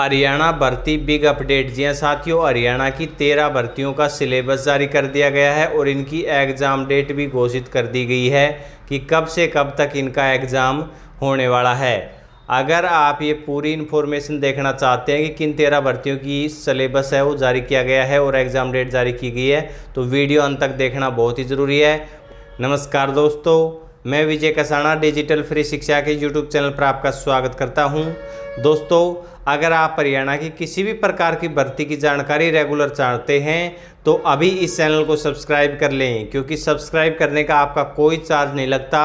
हरियाणा भर्ती big update जी हाँ साथियों हरियाणा की तेरह भर्तियों का सिलेबस जारी कर दिया गया है और इनकी एग्ज़ाम डेट भी घोषित कर दी गई है कि कब से कब तक इनका एग्ज़ाम होने वाला है अगर आप ये पूरी इन्फॉर्मेशन देखना चाहते हैं कि किन तेरह भर्तियों की सिलेबस है वो जारी किया गया है और एग्ज़ाम डेट जारी की गई है तो वीडियो अंत तक देखना बहुत ही ज़रूरी है नमस्कार दोस्तों मैं विजय कसाना डिजिटल फ्री शिक्षा के यूट्यूब चैनल पर आपका स्वागत करता हूं दोस्तों अगर आप हरियाणा की किसी भी प्रकार की भर्ती की जानकारी रेगुलर चाहते हैं तो अभी इस चैनल को सब्सक्राइब कर लें क्योंकि सब्सक्राइब करने का आपका कोई चार्ज नहीं लगता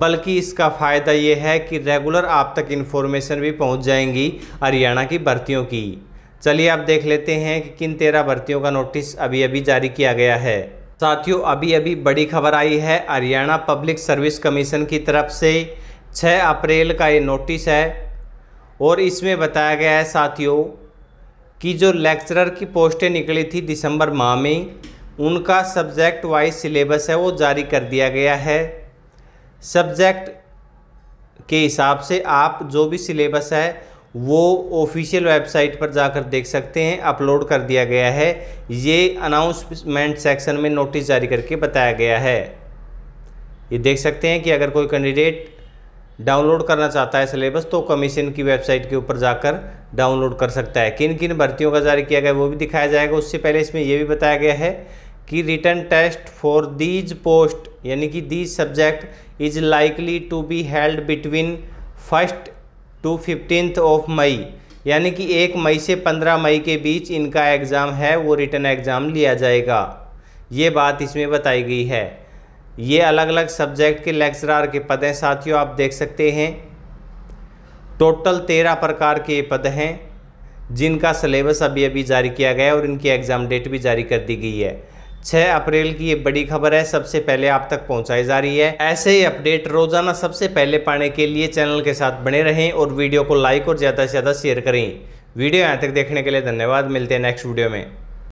बल्कि इसका फ़ायदा ये है कि रेगुलर आप तक इन्फॉर्मेशन भी पहुँच जाएंगी हरियाणा की भर्तियों की चलिए आप देख लेते हैं कि किन तेरह भर्तियों का नोटिस अभी अभी जारी किया गया है साथियों अभी अभी बड़ी खबर आई है हरियाणा पब्लिक सर्विस कमीशन की तरफ से 6 अप्रैल का ये नोटिस है और इसमें बताया गया है साथियों कि जो लेक्चरर की पोस्टें निकली थी दिसंबर माह में उनका सब्जेक्ट वाइज सिलेबस है वो जारी कर दिया गया है सब्जेक्ट के हिसाब से आप जो भी सिलेबस है वो ऑफिशियल वेबसाइट पर जाकर देख सकते हैं अपलोड कर दिया गया है ये अनाउंसमेंट सेक्शन में नोटिस जारी करके बताया गया है ये देख सकते हैं कि अगर कोई कैंडिडेट डाउनलोड करना चाहता है सिलेबस तो कमीशन की वेबसाइट के ऊपर जाकर डाउनलोड कर सकता है किन किन भर्तियों का जारी किया गया वो भी दिखाया जाएगा उससे पहले इसमें यह भी बताया गया है कि return test for these post यानी कि these subject is likely to be held between first to fifteen of May यानी कि एक मई से पंद्रह मई के बीच इनका एग्ज़ाम है वो रिटर्न एग्ज़ाम लिया जाएगा ये बात इसमें बताई गई है ये अलग अलग सब्जेक्ट के लेक्चरार के पद हैं साथियों आप देख सकते हैं टोटल तेरह प्रकार के पद हैं जिनका सिलेबस अभी अभी जारी किया गया है और इनकी एग्ज़ाम डेट भी जारी कर दी गई है छह अप्रैल की ये बड़ी खबर है सबसे पहले आप तक पहुंचाई जा रही है ऐसे ही अपडेट रोजाना सबसे पहले पाने के लिए चैनल के साथ बने रहें और वीडियो को लाइक और ज़्यादा से ज़्यादा शेयर करें वीडियो यहाँ तक देखने के लिए धन्यवाद मिलते हैं नेक्स्ट वीडियो में